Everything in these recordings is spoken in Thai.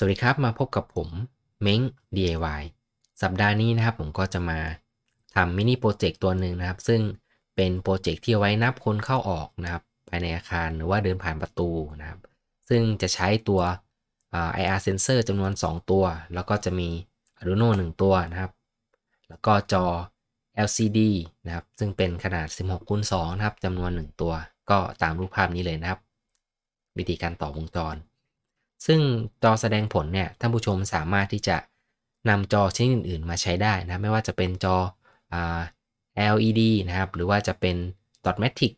สวัสดีครับ มาพบกับผมเม้ง DIY สัปดาห์นี้นะครับ ผมก็จะมาทำมินิโปรเจกต์ตัวหนึ่งนะครับ ซึ่งเป็นโปรเจกต์ที่ไว้นับคนเข้าออกนะครับภายในอาคารหรือว่าเดินผ่านประตูนะครับ ซึ่งจะใช้ตัว IR sensor จำนวน 2 ตัว แล้วก็จะมี Arduino 1 ตัวนะครับ แล้วก็จอ LCD นะครับ ซึ่งเป็นขนาด 16คูณ2 นะครับจำนวน 1 ตัวก็ตามรูปภาพนี้เลยนะครับ วิธีการต่อวงจรซึ่งจอแสดงผลเนี่ยท่านผู้ชมสามารถที่จะนำจอชิ้นอื่น ๆ มาใช้ได้นะไม่ว่าจะเป็นจอ LED นะครับหรือว่าจะเป็น dot matrix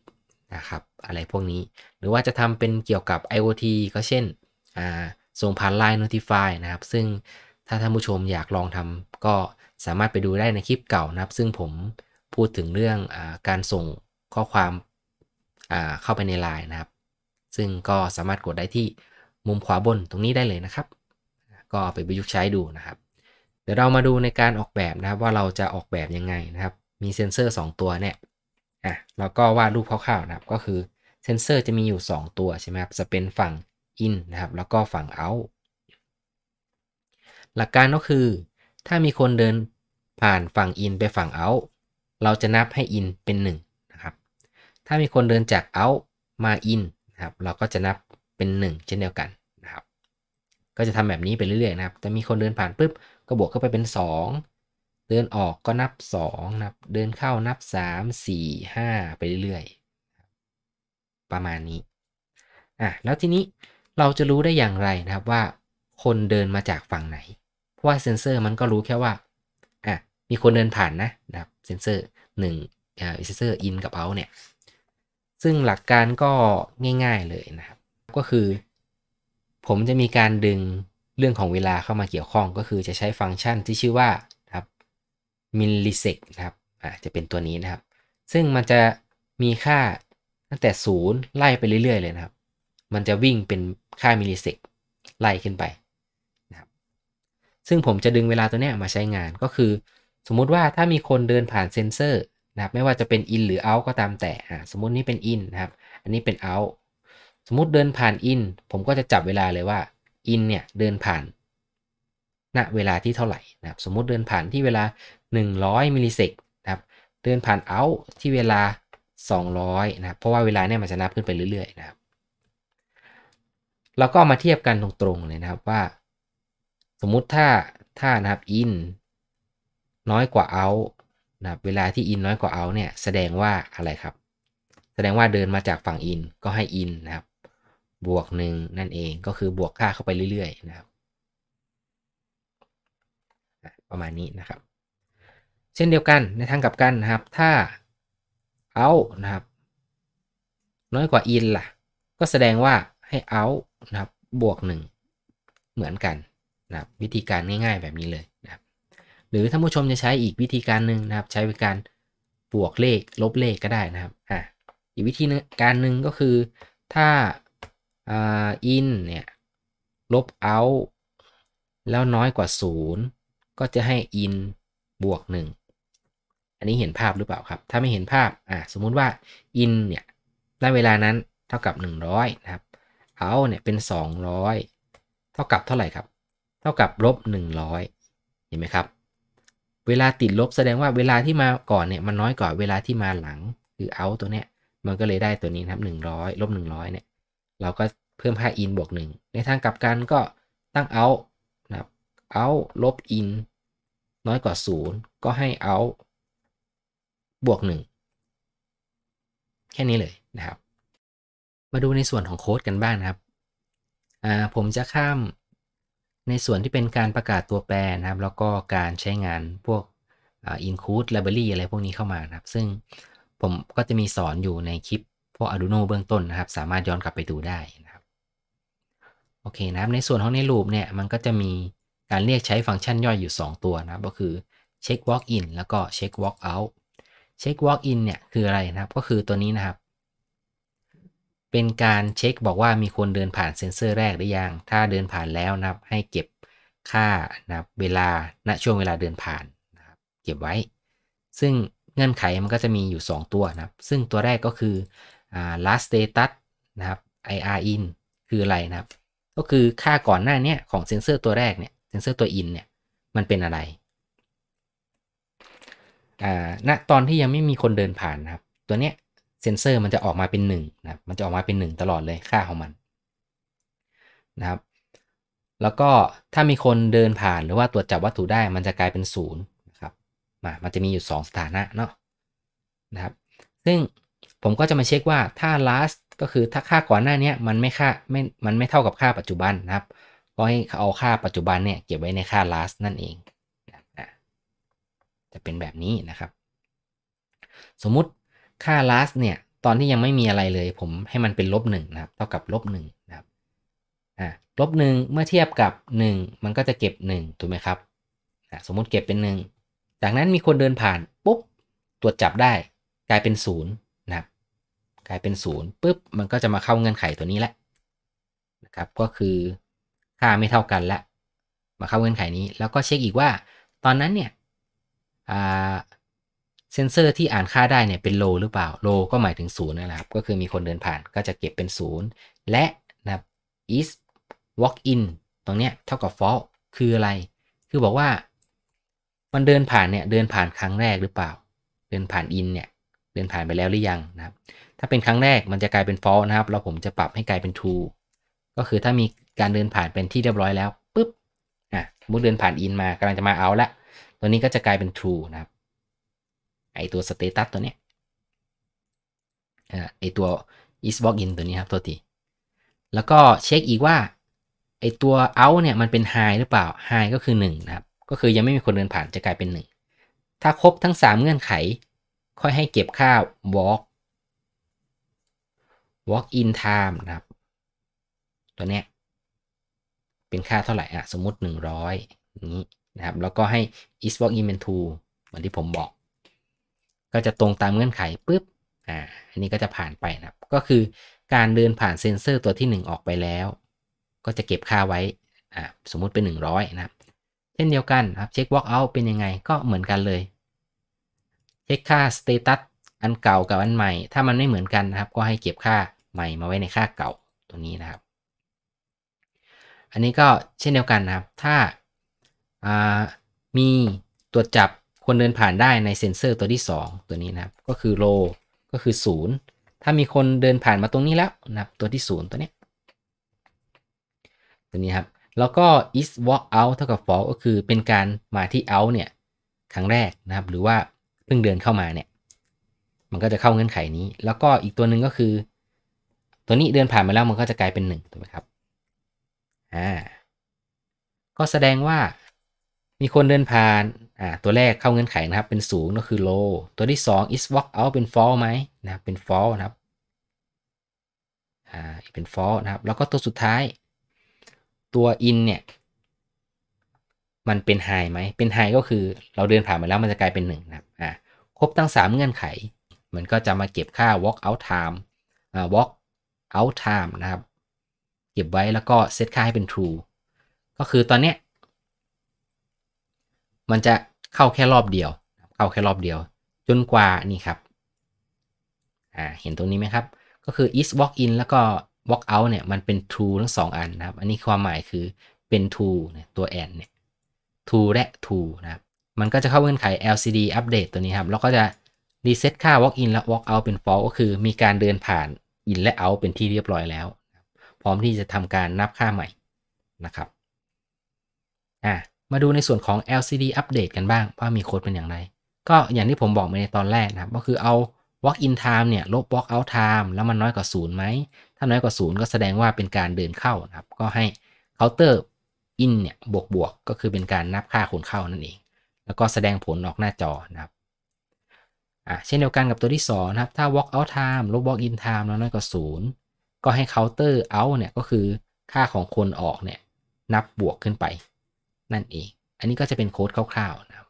นะครับอะไรพวกนี้ หรือว่าจะทำเป็นเกี่ยวกับ IoT ก็เช่นส่งผ่านไลน์ notify นะครับซึ่งถ้าท่านผู้ชมอยากลองทำก็สามารถไปดูได้ในคลิปเก่านะครับซึ่งผมพูดถึงเรื่องอการส่งข้อความเข้าไปในไลน์นะครับซึ่งก็สามารถกดได้ที่มุมขวาบนตรงนี้ได้เลยนะครับ ก็ไปประยุกต์ใช้ดูนะครับ เดี๋ยวเรามาดูในการออกแบบนะครับว่าเราจะออกแบบยังไงนะครับ มีเซนเซอร์ 2 ตัวเนี่ยอ่ะเราก็วาดรูปคร่าวๆนะครับก็คือเซนเซอร์จะมีอยู่ 2 ตัวใช่ไหมครับ จะเป็นฝั่ง in นะครับแล้วก็ฝั่ง out หลักการก็คือถ้ามีคนเดินผ่านฝั่ง in ไปฝั่ง out เราจะนับให้ in เป็น1นะครับถ้ามีคนเดินจาก out มา in นะครับเราก็จะนับเป็น1เช่นเดียวกันนะครับ ก็จะทำแบบนี้ไปเรื่อยๆนะครับจะมีคนเดินผ่านปุ๊บก็บวกเข้าไปเป็น 2 เดินออกก็นับ2นะครับเดินเข้านับ 3 4 5 ไปเรื่อยๆประมาณนี้อ่ะแล้วทีนี้เราจะรู้ได้อย่างไรนะครับว่าคนเดินมาจากฝั่งไหน เพราะว่าเซนเซอร์มันก็รู้แค่ว่าอ่ะมีคนเดินผ่านนะนะ ครับเซนเซอร์1เซนเซอร์อินกับเอาเนี่ย ซึ่งหลักการก็ง่าย ๆ เลยนะครับก็คือ ผมจะมีการดึงเรื่องของเวลาเข้ามาเกี่ยวข้องก็คือจะใช้ฟังก์ชันที่ชื่อว่าครับมิลลิเซกนะครับอ่าจะเป็นตัวนี้นะครับ ซึ่งมันจะมีค่าตั้งแต่ศูนย์ไล่ไปเรื่อยๆเลยนะครับ มันจะวิ่งเป็นค่ามิลลิเซกไล่ขึ้นไปนะครับซึ่งผมจะดึงเวลาตัวนี้มาใช้งาน ก็คือสมมุติว่าถ้ามีคนเดินผ่านเซนเซอร์นะครับไม่ว่าจะเป็น in หรือ out ก็ตามแต่ สมมุตินี่เป็น in นะครับอันนี้เป็น out มมติเดินผ่านอินผมก็จะจับเวลาเลยว่าอินเนี่ยเดินผ่านณเวลาที่เท่าไหร่นะครับ สมมติเดินผ่านที่เวลา 100มิลลิเซกนะครับ เดินผ่านเอาที่เวลา 200นะครับเพราะว่าเวลาเนี่ยมันจะนับขึ้นไปเรื่อย ๆนะครับเราก็มาเทียบกันตรงๆเลยนะครับว่า สมมุติถ้าถ้านะครับอินน้อยกว่าเอานะครับเวลาที่อินน้อยกว่าเอาเนี่ยแสดงว่าอะไรครับ แสดงว่าเดินมาจากฝั่งอิน ก็ให้อินนะครับบวกหนึ่งนั่นเองก็คือบวกค่าเข้าไปเรื่อยๆ นะครับ ประมาณนี้นะครับ เช่นเดียวกันในทางกลับกันนะครับ ถ้า out นะครับน้อยกว่า in ล่ะก็แสดงว่าให้ out นะครับบวกหนึ่งเหมือนกันนะครับ วิธีการง่ายๆแบบนี้เลยนะครับ หรือท่านผู้ชมจะใช้อีกวิธีการหนึ่งนะครับ ใช้เป็นการบวกเลขลบเลขก็ได้นะครับอ่าอีกวิธีการหนึ่งก็คือถ้าอินเนี่ยลบเอาแล้วน้อยกว่า 0 ก็จะให้อินบวก 1 อันนี้เห็นภาพหรือเปล่าครับ ถ้าไม่เห็นภาพอ่ะสมมุติว่าอินเนี่ยณเวลานั้นเท่ากับ100นะครับเอาเนี่ยเป็น200 เท่ากับเท่าไหร่ครับ เท่ากับลบ100เห็นไหมครับ เวลาติดลบแสดงว่าเวลาที่มาก่อนเนี่ยมันน้อยกว่าเวลาที่มาหลังคือเอาตัวเนี้ยมันก็เลยได้ตัวนี้นะครับ100ลบ100เนี่ยเราก็เพิ่มค่า in บวก1ในทางกลับกันก็ตั้ง out นะครับ out ลบ in น้อยกว่า 0 ก็ให้ out บวก1 แค่นี้เลยนะครับ มาดูในส่วนของโค้ดกันบ้างนะครับ ผมจะข้ามในส่วนที่เป็นการประกาศตัวแปรนะครับ แล้วก็การใช้งานพวก include library อะไรพวกนี้เข้ามานะครับ ซึ่งผมก็จะมีสอนอยู่ในคลิปพวก Arduino เบื้องต้นนะครับ สามารถย้อนกลับไปดูได้โอเคนะครับในส่วนของในลูปเนี่ย มันก็จะมีการเรียกใช้ฟังก์ชันย่อยอยู่ 2 ตัวนะครับก็คือเช็ค walk in แล้วก็เช็ค walk out เช็ค walk in เนี่ยคืออะไรนะครับก็คือตัวนี้นะครับ เป็นการเช็คบอกว่ามีคนเดินผ่านเซ็นเซอร์แรกหรือยัง ถ้าเดินผ่านแล้วนะครับ ให้เก็บค่านะครับเวลา ณ ช่วงเวลาเดินผ่านนะครับเก็บไว้ ซึ่งเงื่อนไขมันก็จะมีอยู่ 2 ตัวนะครับ ซึ่งตัวแรกก็คือ last status นะครับ ir in คืออะไรนะครับก็คือค่าก่อนหน้าเนี้ยของเซนเซอร์ตัวแรกเนี่ยเซนเซอร์ตัวอินเนี่ยมันเป็นอะไรอ่าณตอนที่ยังไม่มีคนเดินผ่านนะครับ ตัวเนี้ยเซนเซอร์มันจะออกมาเป็น1นะครับมันจะออกมาเป็น 1 ตลอดเลยค่าของมันนะครับแล้วก็ถ้ามีคนเดินผ่านหรือว่าตรวจจับวัตถุได้มันจะกลายเป็น0นยะครับมามันจะมีอยู่ 2 สถานะเนาะนะครับซึ่งผมก็จะมาเช็คว่าถ้า last ก็คือถ้าค่าก่อนหน้านี้มันไม่ค่าไม่มันไม่เท่ากับค่าปัจจุบันนะครับ ก็ให้เอาค่าปัจจุบันเนี่ย เก็บไว้ในค่า last นั่นเอง จะเป็นแบบนี้นะครับ สมมุติค่า last เนี่ย ตอนที่ยังไม่มีอะไรเลย ผมให้มันเป็นลบหนึ่งนะครับเท่ากับลบหนึ่งนะครับอ่าลบหนึ่งเมื่อเทียบกับ 1 มันก็จะเก็บ1ถูกไหมครับสมมุติเก็บเป็น 1 จากนั้นมีคนเดินผ่านปุ๊บตรวจจับได้ กลายเป็น0กลายเป็นศูนย์ปุ๊บมันก็จะมาเข้าเงื่อนไขตัวนี้แหละนะครับก็คือค่าไม่เท่ากันละ มาเข้าเงื่อนไขนี้ แล้วก็เช็คอีกว่าตอนนั้นเนี่ยเซนเซอร์ที่อ่านค่าได้เนี่ยเป็นโล หรือเปล่าโล ก็หมายถึงศูนย์นะครับ ก็คือมีคนเดินผ่านก็จะเก็บเป็นศูนย์และนะ is walk in ตรงเนี้ยเท่ากับ false คืออะไร คือบอกว่ามันเดินผ่านเนี่ยเดินผ่านครั้งแรกหรือเปล่าเดินผ่าน in เนี่ยเดินผ่านไปแล้วหรือยังนะครับถ้าเป็นครั้งแรกมันจะกลายเป็น false นะครับแล้วผมจะปรับให้กลายเป็น true ก็คือถ้ามีการเดินผ่านเป็นที่เรียบร้อยแล้วปุ๊บอ่ะสมมติเดินผ่าน in มากำลังจะมา out ละตัวนี้ก็จะกลายเป็น true นะครับไอตัว status ตัวเนี้ยไอตัว is walk in ตัวนี้ครับตัวทีแล้วก็เช็คอีกว่าไอตัว out เนี่ยมันเป็น high หรือเปล่า high ก็คือ1นะครับก็คือยังไม่มีคนเดินผ่านจะกลายเป็น 1 ถ้าครบทั้ง3เงื่อนไข ค่อยให้เก็บค่า walk walk in time นะครับ ตัวเนี้ยเป็นค่าเท่าไหร่อ่ะสมมติ 100 อย่างนี้นะครับ แล้วก็ให้ is walk in เป็น true เหมือนที่ผมบอก ก็จะตรงตามเงื่อนไขปุ๊บอ่าอันนี้ก็จะผ่านไปนะครับ ก็คือการเดินผ่านเซนเซอร์ตัวที่ 1 ออกไปแล้ว ก็จะเก็บค่าไว้อ่าสมมุติเป็น 100 นะครับ เช่นเดียวกันครับเช็ค walk out เป็นยังไงก็เหมือนกันเลยเช็คค่า status อันเก่ากับอันใหม่ ถ้ามันไม่เหมือนกันนะครับ ก็ให้เก็บค่าใหม่มาไว้ในค่าเก่าตัวนี้นะครับ อันนี้ก็เช่นเดียวกันนะครับ ถ้ามีตรวจจับคนเดินผ่านได้ในเซ็นเซอร์ตัวที่ 2 ตัวนี้นะครับ ก็คือโลก็คือ 0 ถ้ามีคนเดินผ่านมาตรงนี้แล้วนะครับตัวที่ 0 ตัวนี้ตัวนี้ครับ แล้วก็ is walk out เท่ากับ fall ก็คือเป็นการมาที่ out เนี่ย ครั้งแรกนะครับ หรือว่าเพิ่งเดินเข้ามาเนี่ยมันก็จะเข้าเงื่อนไขนี้ แล้วก็อีกตัวหนึ่งก็คือตัวนี้เดินผ่านมาแล้ว มันก็จะกลายเป็น1ถูกไหมครับ อ่า ก็แสดงว่ามีคนเดินผ่านอ่าตัวแรกเข้าเงื่อนไขนะครับเป็นสูงก็คือ low ตัวที่ 2 is walk out เป็น fall ไหมนะ เป็น fall นะครับ อ่าเป็น fall นะครับ แล้วก็ตัวสุดท้ายตัว in เนี่ยมันเป็น high ไหมเป็น high ก็คือเราเดินผ่านมาแล้วมันจะกลายเป็น1นะครับ อ่า ครบทั้ง 3 เงื่อนไขมันก็จะมาเก็บค่า walk out time walk out time นะครับเก็บไว้แล้วก็เซตค่าให้เป็น true ก็คือตอนเนี้ยมันจะเข้าแค่รอบเดียวเข้าแค่รอบเดียว จนกว่านี่ครับอ่าเห็นตรงนี้ไหมครับก็คือ is walk in แล้วก็ walk out เนี่ยมันเป็น true ทั้งสองอันนะครับอันนี้ความหมายคือเป็น true เนี่ยตัว and เนี่ย true และ true นะครับ มันก็จะเข้าเงื่อนไข LCD update ตัวนี้ครับแล้วก็จะรีเซ็ตค่า walk in และ walk out เป็น false ก็คือมีการเดินผ่าน in และ out เป็นที่เรียบร้อยแล้ว พร้อมที่จะทำการนับค่าใหม่นะครับมาดูในส่วนของ LCD update กันบ้าง ว่ามีโค้ดเป็นอย่างไร ก็อย่างที่ผมบอกไปในตอนแรกนะก็คือเอา walk in time เนี่ยลบ walk out time แล้วมันน้อยกว่าศูนย์ไหม ถ้าน้อยกว่าศูนย์ก็แสดงว่าเป็นการเดินเข้านะครับก็ให้ counter in เนี่ยบวกบวกก็คือเป็นการนับค่าคนเข้านั่นเอง แล้วก็แสดงผลออกหน้าจอนะครับอ่ะเช่นเดียวกันกับตัวที่2นะครับ ถ้า walk out time ลบ walk in time แล้วน้อยกว่า0ก็ให้ counter out เนี่ยก็คือค่าของคนออกเนี่ยนับบวกขึ้นไป นั่นเอง อันนี้ก็จะเป็นโค้ดคร่าวๆนะครับ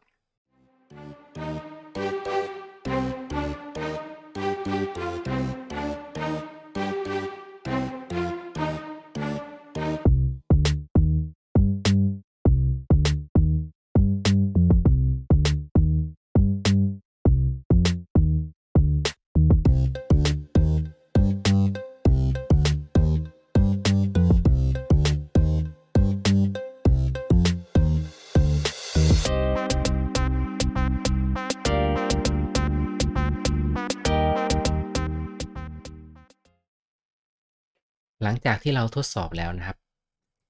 หลังจากที่เราทดสอบแล้วนะครับ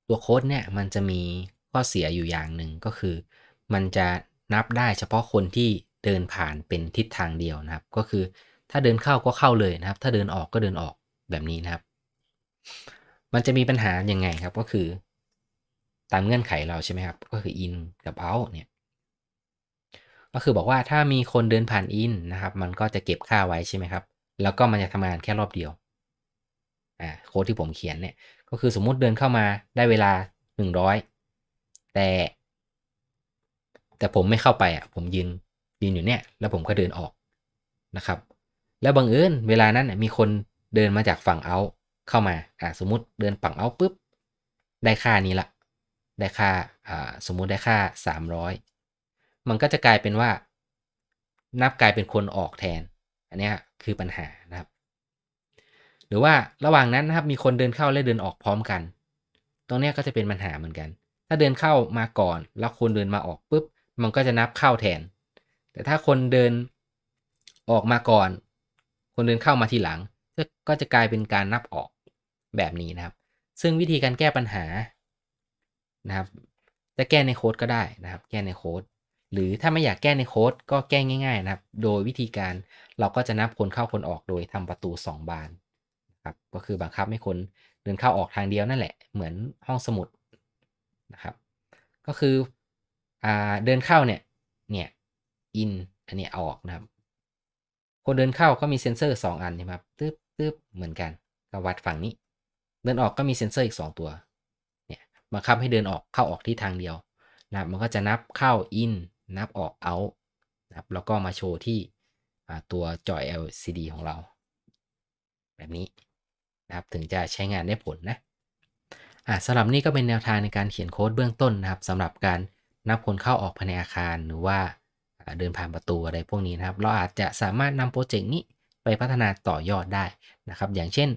ตัวโค้ดเนี่ยมันจะมีข้อเสียอยู่อย่างหนึ่งก็คือ มันจะนับได้เฉพาะคนที่เดินผ่านเป็นทิศทางเดียวนะครับ ก็คือถ้าเดินเข้าก็เข้าเลยนะครับ ถ้าเดินออกก็เดินออกแบบนี้นะครับ มันจะมีปัญหายังไงครับก็คือ ตามเงื่อนไขเราใช่ไหมครับก็คือ in กับ out เนี่ยก็คือบอกว่าถ้ามีคนเดินผ่าน in นะครับมันก็จะเก็บค่าไว้ใช่ไหมครับแล้วก็มันจะทำงานแค่รอบเดียว่าโค้ดที่ผมเขียนเนี่ยก็คือสมมุติเดินเข้ามาได้เวลา 100 แต่ แต่ผมไม่เข้าไปอ่ะ ผมยืน ยืนอยู่เนี่ย แล้วผมก็เดินออกนะครับ แล้วบังเอิญเวลานั้นมีคนเดินมาจากฝั่งเอาเข้ามาอ่าสมมติเดินฝั่งเอาปุ๊บได้ค่านี้ละได้ค่าอ่าสมมุติได้ค่า 300 มันก็จะกลายเป็นว่า นับกลายเป็นคนออกแทน อันนี้คือปัญหานะครับหรือว่าระหว่างนั้นนะครับมีคนเดินเข้าและเดินออกพร้อมกัน ตรงนี้ก็จะเป็นปัญหาเหมือนกัน ถ้าเดินเข้ามาก่อนแล้วคนเดินมาออกปุ๊บ มันก็จะนับเข้าแทน แต่ถ้าคนเดินออกมาก่อน คนเดินเข้ามาทีหลังก็จะกลายเป็นการนับออกแบบนี้นะครับ ซึ่งวิธีการแก้ปัญหานะครับจะแก้ในโค้ดก็ได้นะครับ แก้ในโค้ด หรือถ้าไม่อยากแก้ในโค้ดก็แก้ง่ายๆนะครับโดยวิธีการเราก็จะนับคนเข้าคนออกโดยทำประตู 2 บานครับก็คือบังคับให้คนเดินเข้าออกทางเดียวนั่นแหละ เหมือนห้องสมุดนะครับ ก็คืออเดินเข้าเนี่ยเนี่ยอินอันนี้ออกนะครับ คนเดินเข้าก็มีเซ็นเซอร์ 2 อันนะครับตึ๊บตึ๊บเหมือนกันก็วัดฝั่งนี้ เดินออกก็มีเซ็นเซอร์อีก 2 ตัวเนี่ยบังคับให้เดินออกเข้าออกที่ทางเดียวนะครับมันก็จะนับเข้าอินนับออกเอาครับแล้วก็มาโชว์ที่ตัวจอย LCD ของเรา แบบนี้ครับถึงจะใช้งานได้ผลนะอ่สำหรับนี่ก็เป็นแนวทางในการเขียนโค้ดเบื้องต้นนะครับสำหรับการนับคนเข้าออกภายในอาคารหรือว่าเดินผ่านประตูอะไรพวกนี้นะครับ เราอาจจะสามารถนำโปรเจกต์นี้ไปพัฒนาต่อยอดได้นะครับ อย่างเช่น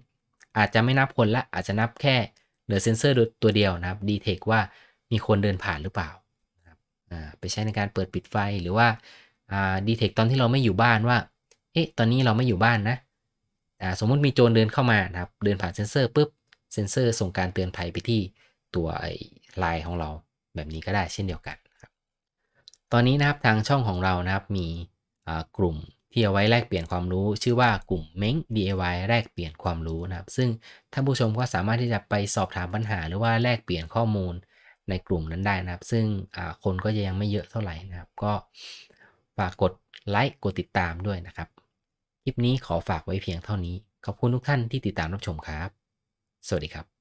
อาจจะไม่นับคนละอาจจะนับแค่ เหลือเซนเซอร์ตัวเดียวนะครับดีเทคว่ามีคนเดินผ่านหรือเปล่า ไปใช้ในการเปิดปิดไฟหรือว่าดีเทคตอนที่เราไม่อยู่บ้านว่าเอ๊ะตอนนี้เราไม่อยู่บ้านนะสมมติมีโจรเดินเข้ามานะครับเดินผ่านเซนเซอร์ปุ๊บเซนเซอร์ส่งการเตือนภัยไปที่ตัวไลน์ของเราแบบนี้ก็ได้เช่นเดียวกันครับตอนนี้นะครับทางช่องของเรานะครับมีกลุ่มที่เอาไว้แลกเปลี่ยนความรู้ ชื่อว่ากลุ่มเม้ง DIY แลกเปลี่ยนความรู้นะครับ ซึ่งท่านผู้ชมก็สามารถที่จะไปสอบถามปัญหาหรือว่าแลกเปลี่ยนข้อมูลในกลุ่มนั้นได้นะครับ ซึ่งคนก็ยังไม่เยอะเท่าไหร่นะครับ ก็ฝากกดไลค์กดติดตามด้วยนะครับคลิปนี้ขอฝากไว้เพียงเท่านี้ ขอบคุณทุกท่านที่ติดตามรับชมครับ สวัสดีครับ